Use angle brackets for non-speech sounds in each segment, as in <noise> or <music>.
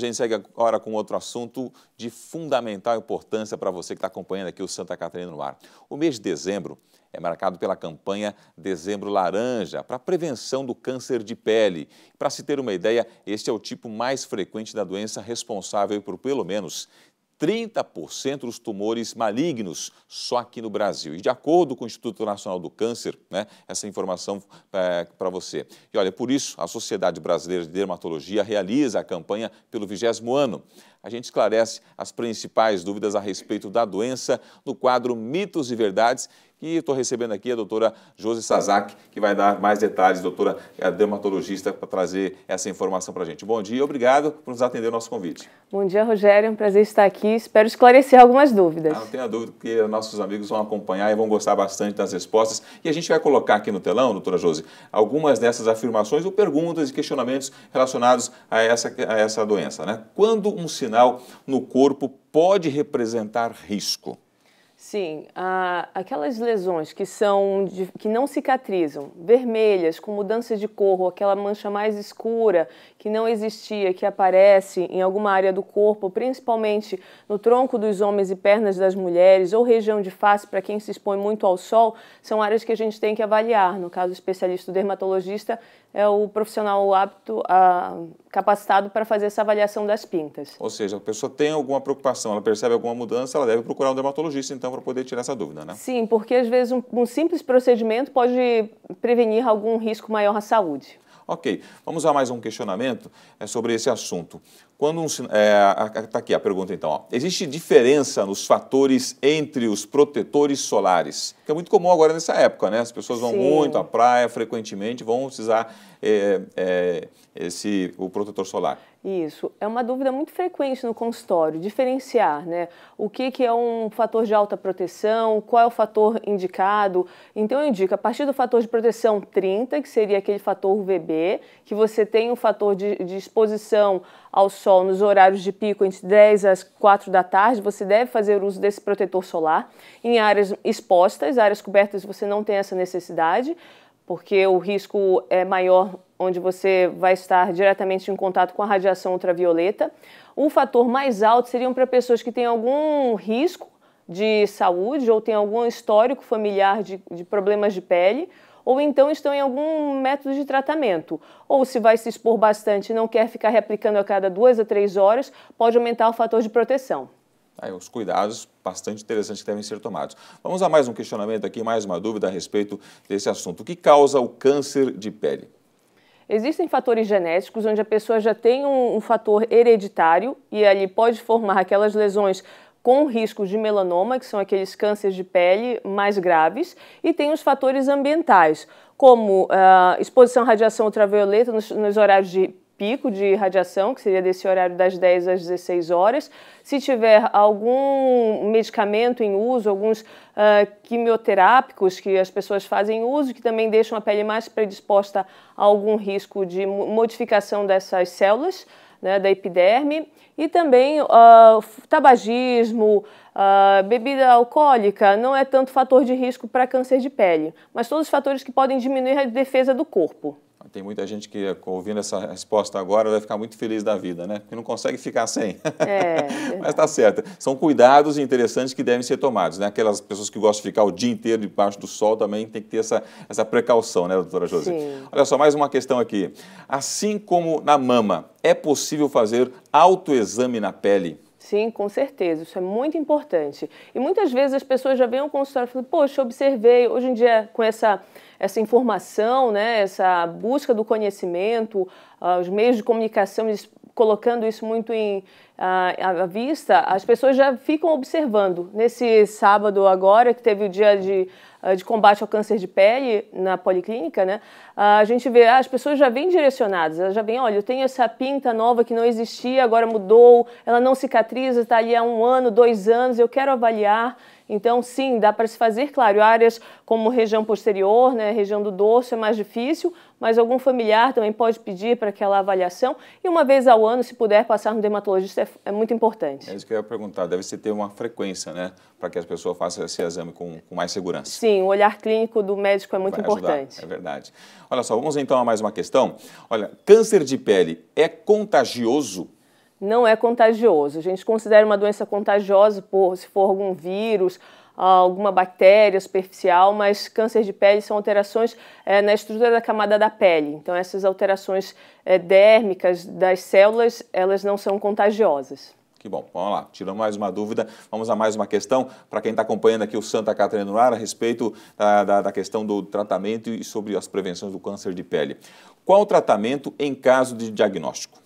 A gente segue agora com outro assunto de fundamental importância para você que está acompanhando aqui o Santa Catarina no ar. O mês de dezembro é marcado pela campanha Dezembro Laranja para prevenção do câncer de pele. Para se ter uma ideia, este é o tipo mais frequente da doença responsável por pelo menos 30% dos tumores malignos só aqui no Brasil. E de acordo com o Instituto Nacional do Câncer, né, essa informação é, para você. E olha, por isso a Sociedade Brasileira de Dermatologia realiza a campanha pelo vigésimo ano a gente esclarece as principais dúvidas a respeito da doença no quadro Mitos e Verdades. E estou recebendo aqui a doutora Josi Sazak, que vai dar mais detalhes, doutora é dermatologista, para trazer essa informação para a gente. Bom dia e obrigado por nos atender ao nosso convite. Bom dia, Rogério. É um prazer estar aqui. Espero esclarecer algumas dúvidas. Ah, não tenha dúvida, porque nossos amigos vão acompanhar e vão gostar bastante das respostas. E a gente vai colocar aqui no telão, doutora Josi, algumas dessas afirmações ou perguntas e questionamentos relacionados a essa, a essa doença. Né? Quando um sinal no corpo pode representar risco. Sim, aquelas lesões que são de, que não cicatrizam, vermelhas, com mudanças de cor, aquela mancha mais escura que não existia, que aparece em alguma área do corpo, principalmente no tronco dos homens e pernas das mulheres, ou região de face para quem se expõe muito ao sol, são áreas que a gente tem que avaliar. No caso, o especialista o dermatologista é o profissional apto, capacitado para fazer essa avaliação das pintas. Ou seja, a pessoa tem alguma preocupação, ela percebe alguma mudança, ela deve procurar um dermatologista, então então, para poder tirar essa dúvida, né? Sim, porque às vezes um, um simples procedimento pode prevenir algum risco maior à saúde. Ok, vamos a mais um questionamento é sobre esse assunto. Quando um, é, tá aqui a pergunta então. Ó. Existe diferença nos fatores entre os protetores solares? Que é muito comum agora nessa época, né? As pessoas vão Sim. muito à praia frequentemente, vão precisar é, é, é esse o protetor solar. Isso. É uma dúvida muito frequente no consultório, diferenciar né, o que, que é um fator de alta proteção, qual é o fator indicado. Então, eu indico, a partir do fator de proteção 30, que seria aquele fator UVB, que você tem o um fator de, de exposição ao sol nos horários de pico entre 10 às 4 da tarde, você deve fazer uso desse protetor solar. Em áreas expostas, áreas cobertas, você não tem essa necessidade porque o risco é maior onde você vai estar diretamente em contato com a radiação ultravioleta. o fator mais alto seriam para pessoas que têm algum risco de saúde ou têm algum histórico familiar de, de problemas de pele ou então estão em algum método de tratamento. Ou se vai se expor bastante e não quer ficar replicando a cada duas a três horas, pode aumentar o fator de proteção. Aí, os cuidados bastante interessantes que devem ser tomados. Vamos a mais um questionamento aqui, mais uma dúvida a respeito desse assunto. O que causa o câncer de pele? Existem fatores genéticos onde a pessoa já tem um, um fator hereditário e ali pode formar aquelas lesões com risco de melanoma, que são aqueles cânceres de pele mais graves, e tem os fatores ambientais, como uh, exposição à radiação ultravioleta nos, nos horários de pico de radiação, que seria desse horário das 10 às 16 horas. Se tiver algum medicamento em uso, alguns uh, quimioterápicos que as pessoas fazem uso, que também deixam a pele mais predisposta a algum risco de modificação dessas células, né, da epiderme e também uh, tabagismo, uh, bebida alcoólica não é tanto fator de risco para câncer de pele, mas todos os fatores que podem diminuir a defesa do corpo tem muita gente que, ouvindo essa resposta agora, vai ficar muito feliz da vida, né? Porque não consegue ficar sem. É, <laughs> Mas está certo. São cuidados interessantes que devem ser tomados, né? Aquelas pessoas que gostam de ficar o dia inteiro debaixo do sol também tem que ter essa, essa precaução, né, doutora Josi? Sim. Olha só, mais uma questão aqui. Assim como na mama, é possível fazer autoexame na pele? Sim, com certeza, isso é muito importante. E muitas vezes as pessoas já vêm ao consultório e falam, poxa, observei, hoje em dia com essa, essa informação, né, essa busca do conhecimento, uh, os meios de comunicação colocando isso muito em, ah, à, à vista, as pessoas já ficam observando. Nesse sábado agora, que teve o dia de, ah, de combate ao câncer de pele na policlínica, né? Ah, a gente vê, as pessoas já vêm direcionadas, elas já vêm, olha, eu tenho essa pinta nova que não existia, agora mudou, ela não cicatriza, está ali há um ano, dois anos, eu quero avaliar. Então, sim, dá para se fazer, claro, áreas como região posterior, né, região do dorso é mais difícil, mas algum familiar também pode pedir para aquela avaliação e uma vez ao ano, se puder passar no dermatologista, é, é muito importante. É isso que eu ia perguntar, deve-se ter uma frequência, né, para que as pessoas façam esse exame com, com, mais segurança. Sim, o olhar clínico do médico é muito Vai importante. Ajudar, é verdade. Olha só, vamos então a mais uma questão. Olha, câncer de pele é contagioso? não é contagioso. A gente considera uma doença contagiosa por se for algum vírus, alguma bactéria superficial, mas câncer de pele são alterações é, na estrutura da camada da pele. Então essas alterações é, dérmicas das células, elas não são contagiosas. Que bom, vamos lá, tirando mais uma dúvida, vamos a mais uma questão, para quem está acompanhando aqui o Santa Catarina no ar, a respeito da, ah, da, da questão do tratamento e sobre as prevenções do câncer de pele. Qual o tratamento em caso de diagnóstico?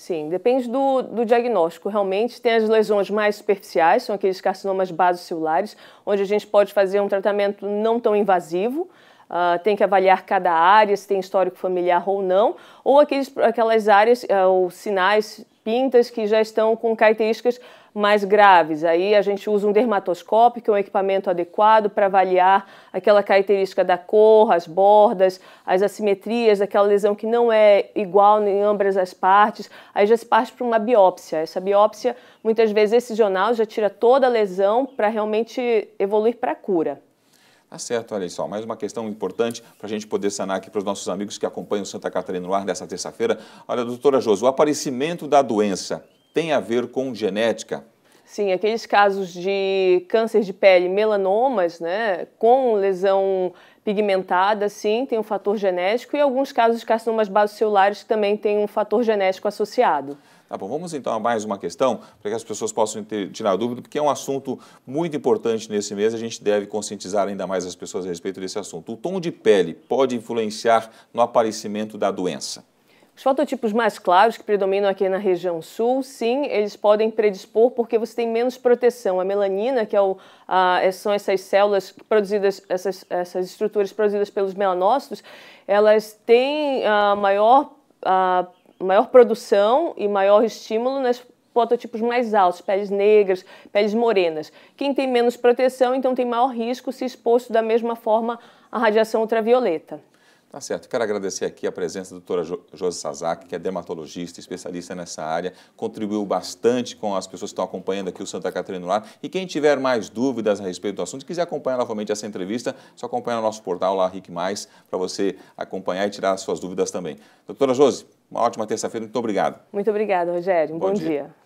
Sim, depende do, do diagnóstico. Realmente, tem as lesões mais superficiais, são aqueles carcinomas basocelulares, onde a gente pode fazer um tratamento não tão invasivo, Uh, tem que avaliar cada área, se tem histórico familiar ou não, ou aqueles, aquelas áreas uh, ou sinais, pintas que já estão com características mais graves. Aí a gente usa um dermatoscópio, que é um equipamento adequado para avaliar aquela característica da cor, as bordas, as assimetrias daquela lesão que não é igual em ambas as partes. Aí já se parte para uma biópsia. Essa biópsia, muitas vezes, esse jornal já tira toda a lesão para realmente evoluir para a cura. Tá certo, olha só, mais uma questão importante para a gente poder sanar aqui para os nossos amigos que acompanham Santa Catarina no ar dessa terça-feira. Olha, doutora Josu, o aparecimento da doença tem a ver com genética? Sim, aqueles casos de câncer de pele, melanomas, né, com lesão pigmentada, sim, tem um fator genético e alguns casos de carcinomas basocelulares também tem um fator genético associado. Tá bom, vamos então a mais uma questão para que as pessoas possam ter, tirar dúvida, porque é um assunto muito importante nesse mês, a gente deve conscientizar ainda mais as pessoas a respeito desse assunto. O tom de pele pode influenciar no aparecimento da doença? Os fototipos mais claros, que predominam aqui na região sul, sim, eles podem predispor porque você tem menos proteção. A melanina, que é o, a, é, são essas células produzidas, essas, essas, estruturas produzidas pelos melanócitos, elas têm a ah, maior, a, ah, maior produção e maior estímulo nas fototipos mais altos, peles negras, peles morenas. Quem tem menos proteção, então, tem maior risco se exposto da mesma forma à radiação ultravioleta. Tá certo. Quero agradecer aqui a presença da doutora Josi Sazak, que é dermatologista, especialista nessa área, contribuiu bastante com as pessoas que estão acompanhando aqui o Santa Catarina no Ar. E quem tiver mais dúvidas a respeito do assunto, quiser acompanhar novamente essa entrevista, só acompanha o nosso portal lá, Rick Mais, para você acompanhar e tirar as suas dúvidas também. Doutora Josi, uma ótima terça-feira, muito obrigado. Muito obrigada, Rogério. Um bom, bom dia. dia.